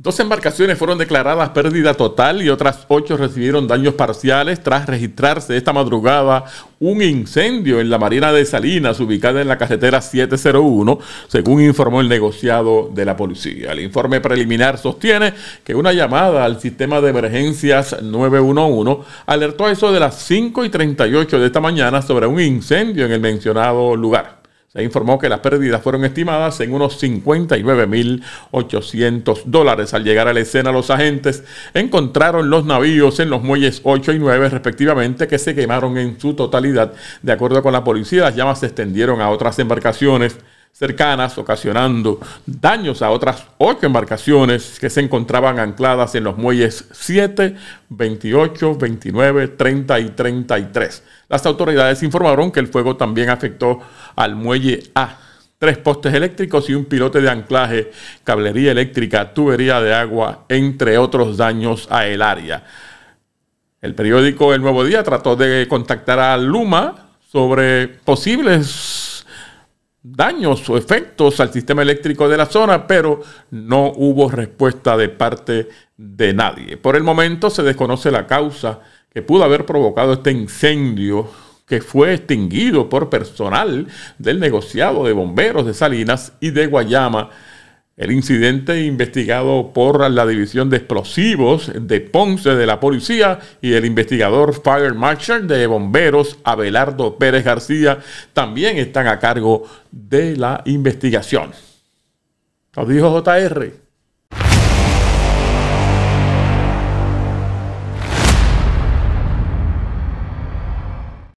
Dos embarcaciones fueron declaradas pérdida total y otras ocho recibieron daños parciales tras registrarse esta madrugada un incendio en la Marina de Salinas, ubicada en la carretera 701, según informó el negociado de la policía. El informe preliminar sostiene que una llamada al sistema de emergencias 911 alertó a eso de las 5 y 38 de esta mañana sobre un incendio en el mencionado lugar. Se informó que las pérdidas fueron estimadas en unos 59.800 dólares. Al llegar a la escena, los agentes encontraron los navíos en los muelles 8 y 9 respectivamente que se quemaron en su totalidad. De acuerdo con la policía, las llamas se extendieron a otras embarcaciones cercanas, ocasionando daños a otras ocho embarcaciones que se encontraban ancladas en los muelles 7, 28, 29, 30 y 33. Las autoridades informaron que el fuego también afectó al muelle A, tres postes eléctricos y un pilote de anclaje, cablería eléctrica, tubería de agua, entre otros daños a el área. El periódico El Nuevo Día trató de contactar a Luma sobre posibles daños o efectos al sistema eléctrico de la zona, pero no hubo respuesta de parte de nadie. Por el momento se desconoce la causa que pudo haber provocado este incendio que fue extinguido por personal del negociado de bomberos de Salinas y de Guayama el incidente investigado por la División de Explosivos de Ponce de la Policía y el investigador Fire Marshal de Bomberos Abelardo Pérez García también están a cargo de la investigación. Lo dijo JR.